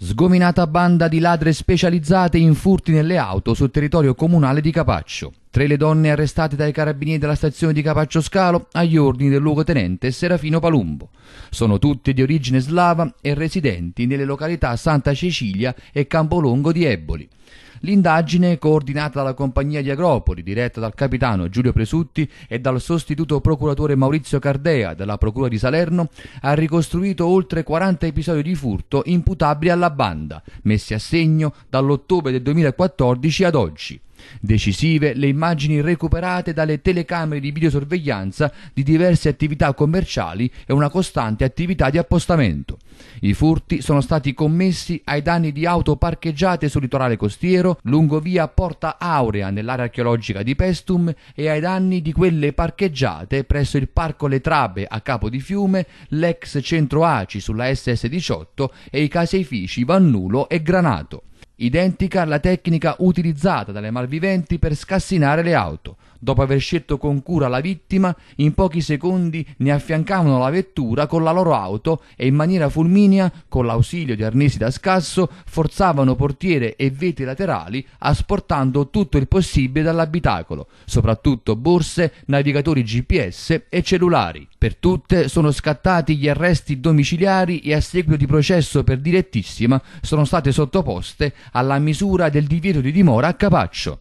Sgominata banda di ladre specializzate in furti nelle auto sul territorio comunale di Capaccio. Tre le donne arrestate dai carabinieri della stazione di Capaccio Scalo agli ordini del luogotenente Serafino Palumbo. Sono tutte di origine slava e residenti nelle località Santa Cecilia e Campolongo di Eboli. L'indagine, coordinata dalla compagnia di Agropoli, diretta dal capitano Giulio Presutti e dal sostituto procuratore Maurizio Cardea della Procura di Salerno, ha ricostruito oltre 40 episodi di furto imputabili alla banda, messi a segno dall'ottobre del 2014 ad oggi. Decisive le immagini recuperate dalle telecamere di videosorveglianza di diverse attività commerciali e una costante attività di appostamento. I furti sono stati commessi ai danni di auto parcheggiate sul litorale costiero, lungo via Porta Aurea nell'area archeologica di Pestum e ai danni di quelle parcheggiate presso il Parco Le Trabe a Capo di Fiume, l'ex centro ACI sulla SS18 e i caseifici Vannulo e Granato. Identica alla tecnica utilizzata dalle malviventi per scassinare le auto. Dopo aver scelto con cura la vittima, in pochi secondi ne affiancavano la vettura con la loro auto e in maniera fulminea, con l'ausilio di arnesi da scasso, forzavano portiere e vetri laterali, asportando tutto il possibile dall'abitacolo, soprattutto borse, navigatori GPS e cellulari. Per tutte sono scattati gli arresti domiciliari e a seguito di processo per direttissima sono state sottoposte alla misura del divieto di dimora a Capaccio.